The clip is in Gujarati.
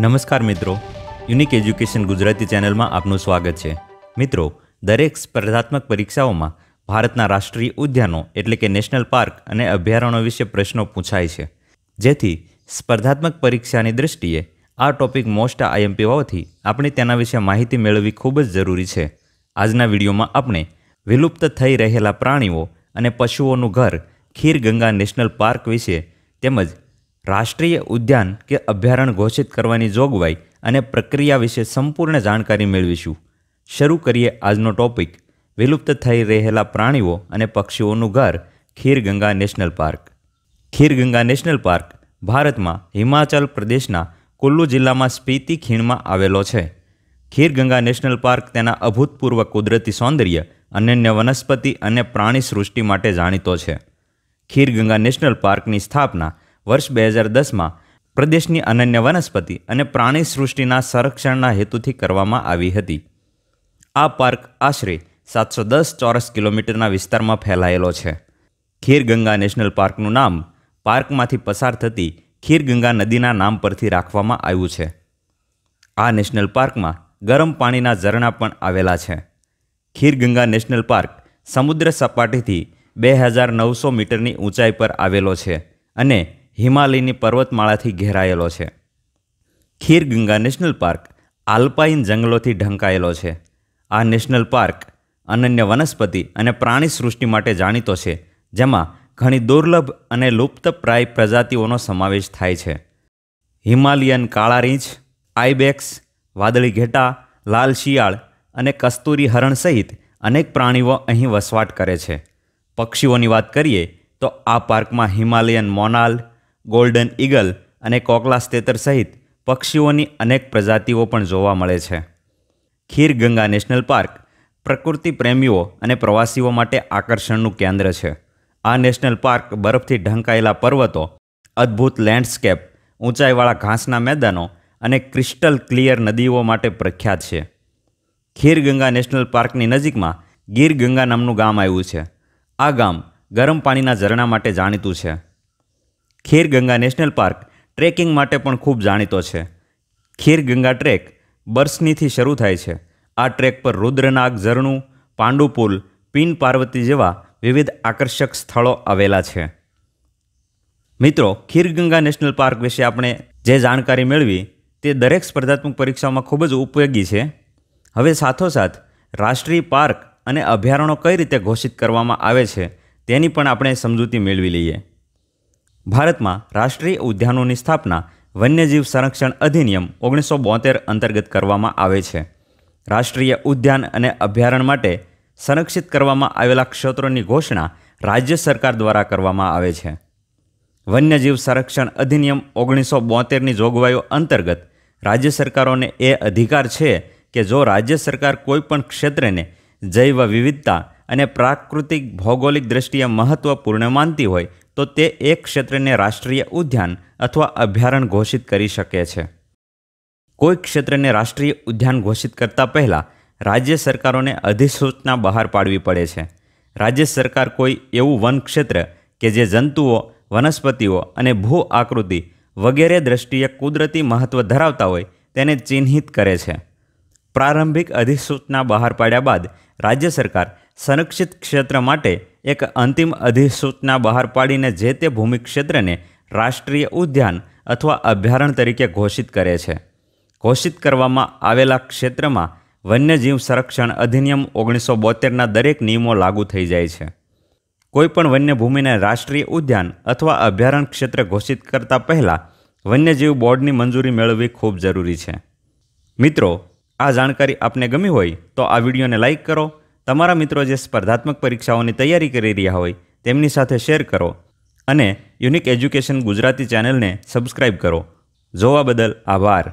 નમસ્કાર મિત્રો યુનિક એજ્યુકેશન ગુજરાતી ચેનલમાં આપનું સ્વાગત છે મિત્રો દરેક સ્પર્ધાત્મક પરીક્ષાઓમાં ભારતના રાષ્ટ્રીય ઉદ્યાનો એટલે કે નેશનલ પાર્ક અને અભયારણ્યો વિશે પ્રશ્નો પૂછાય છે જેથી સ્પર્ધાત્મક પરીક્ષાની દ્રષ્ટિએ આ ટોપિક મોસ્ટ આઈએમપી હોવાથી આપણે તેના વિશે માહિતી મેળવવી ખૂબ જ જરૂરી છે આજના વિડીયોમાં આપણે વિલુપ્ત થઈ રહેલા પ્રાણીઓ અને પશુઓનું ઘર ખીર ગંગા નેશનલ પાર્ક વિશે તેમજ રાષ્ટ્રીય ઉદ્યાન કે અભયારણ્ય ઘોષિત કરવાની જોગવાઈ અને પ્રક્રિયા વિશે સંપૂર્ણ જાણકારી મેળવીશું શરૂ કરીએ આજનો ટોપિક વિલુપ્ત થઈ રહેલા પ્રાણીઓ અને પક્ષીઓનું ઘર Kheerganga national park Kheerganga national park ભારતમાં હિમાચલ પ્રદેશના કુલ્લુ જિલ્લામાં સ્પીતિ ખીણમાં આવેલો છે ખીરગંગા નેશનલ પાર્ક તેના અભૂતપૂર્વ કુદરતી સૌંદર્ય અનન્ય વનસ્પતિ અને પ્રાણી સૃષ્ટિ માટે જાણીતો છે ખીરગંગા નેશનલ પાર્કની સ્થાપના વર્ષ બે હજાર દસમાં પ્રદેશની અનન્ય વનસ્પતિ અને પ્રાણી સૃષ્ટિના સંરક્ષણના હેતુથી કરવામાં આવી હતી આ પાર્ક આશરે સાતસો દસ ચોરસ કિલોમીટરના વિસ્તારમાં ફેલાયેલો છે ખીરગંગા નેશનલ પાર્કનું નામ પાર્કમાંથી પસાર થતી ખીરગંગા નદીના નામ પરથી રાખવામાં આવ્યું છે આ નેશનલ પાર્કમાં ગરમ પાણીના ઝરણા પણ આવેલા છે ખીરગંગા નેશનલ પાર્ક સમુદ્ર સપાટીથી બે હજાર નવસો મીટરની ઊંચાઈ પર આવેલો છે અને હિમાલયની પર્વતમાળાથી ઘેરાયેલો છે ખીરગંગા નેશનલ પાર્ક આલ્પાઇન જંગલોથી ઢંકાયેલો છે આ નેશનલ પાર્ક અનન્ય વનસ્પતિ અને પ્રાણી સૃષ્ટિ માટે જાણીતો છે જેમાં ઘણી દુર્લભ અને લુપ્તપ્રાય પ્રજાતિઓનો સમાવેશ થાય છે હિમાલયન કાળા રીંછ આઈબેક્સ વાદળી ઘેટા લાલ શિયાળ અને કસ્તુરી હરણ સહિત અનેક પ્રાણીઓ અહીં વસવાટ કરે છે પક્ષીઓની વાત કરીએ તો આ પાર્કમાં હિમાલયન મોનાલ ગોલ્ડન ઈગલ અને કોકલાસ તેતર સહિત પક્ષીઓની અનેક પ્રજાતિઓ પણ જોવા મળે છે ખીરગંગા નેશનલ પાર્ક પ્રકૃતિ પ્રેમીઓ અને પ્રવાસીઓ માટે આકર્ષણનું કેન્દ્ર છે આ નેશનલ પાર્ક બરફથી ઢંકાયેલા પર્વતો અદ્ભુત લેન્ડસ્કેપ ઊંચાઈવાળા ઘાસના મેદાનો અને ક્રિસ્ટલ ક્લિયર નદીઓ માટે પ્રખ્યાત છે ખીરગંગા નેશનલ પાર્કની નજીકમાં ગીરગંગા નામનું ગામ આવ્યું છે આ ગામ ગરમ પાણીના ઝરણા માટે જાણીતું છે ખીરગંગા નેશનલ પાર્ક ટ્રેકિંગ માટે પણ ખૂબ જાણીતો છે ખીરગંગા ટ્રેક બર્સનીથી શરૂ થાય છે આ ટ્રેક પર રુદ્રનાગ ઝરણું પાંડુપુલ પિન પાર્વતી જેવા વિવિધ આકર્ષક સ્થળો આવેલા છે મિત્રો ખીરગંગા નેશનલ પાર્ક વિશે આપણે જે જાણકારી મેળવી તે દરેક સ્પર્ધાત્મક પરીક્ષામાં ખૂબ જ ઉપયોગી છે હવે સાથોસાથ રાષ્ટ્રીય પાર્ક અને અભયારણ્યો કઈ રીતે ઘોષિત કરવામાં આવે છે તેની પણ આપણે સમજૂતી મેળવી લઈએ ભારતમાં રાષ્ટ્રીય ઉદ્યાનોની સ્થાપના વન્યજીવ સંરક્ષણ અધિનિયમ ઓગણીસો બોતેર અંતર્ગત કરવામાં આવે છે રાષ્ટ્રીય ઉદ્યાન અને અભયારણ્ય માટે સંરક્ષિત કરવામાં આવેલા ક્ષેત્રોની ઘોષણા રાજ્ય સરકાર દ્વારા કરવામાં આવે છે વન્યજીવ સંરક્ષણ અધિનિયમ ઓગણીસો બોતેરની જોગવાઈઓ અંતર્ગત રાજ્ય સરકારોને એ અધિકાર છે કે જો રાજ્ય સરકાર કોઈપણ ક્ષેત્રને જૈવ વિવિધતા અને પ્રાકૃતિક ભૌગોલિક દ્રષ્ટિએ મહત્ત્વપૂર્ણ માનતી હોય તો તે એક ક્ષેત્રને રાષ્ટ્રીય ઉદ્યાન અથવા અભયારણ્ય ઘોષિત કરી શકે છે કોઈ ક્ષેત્રને રાષ્ટ્રીય ઉદ્યાન ઘોષિત કરતાં પહેલાં રાજ્ય સરકારોને અધિસૂચના બહાર પાડવી પડે છે રાજ્ય સરકાર કોઈ એવું વન ક્ષેત્ર કે જે જંતુઓ વનસ્પતિઓ અને ભૂ આકૃતિ વગેરે દ્રષ્ટિએ કુદરતી મહત્ત્વ ધરાવતા હોય તેને ચિહ્નિત કરે છે પ્રારંભિક અધિસૂચના બહાર પાડ્યા બાદ રાજ્ય સરકાર સંરક્ષિત ક્ષેત્ર માટે એક અંતિમ અધિસૂચના બહાર પાડીને જે તે ભૂમિ ક્ષેત્રને રાષ્ટ્રીય ઉદ્યાન અથવા અભયારણ્ય તરીકે ઘોષિત કરે છે ઘોષિત કરવામાં આવેલા ક્ષેત્રમાં વન્યજીવ સંરક્ષણ અધિનિયમ ઓગણીસો બોતેરના દરેક નિયમો લાગુ થઈ જાય છે કોઈપણ વન્યભૂમિને રાષ્ટ્રીય ઉદ્યાન અથવા અભયારણ્ય ક્ષેત્ર ઘોષિત કરતા પહેલાં વન્યજીવ બોર્ડની મંજૂરી મેળવવી ખૂબ જરૂરી છે મિત્રો આ જાણકારી આપને ગમી હોય તો આ વિડીયોને લાઇક કરો તમારા મિત્રો જે સ્પર્ધાત્મક પરીક્ષાઓની તૈયારી કરી રહ્યા હોય તેમની સાથે શેર કરો અને યુનિક એજ્યુકેશન ગુજરાતી ચેનલને સબસ્ક્રાઇબ કરો જોવા બદલ આભાર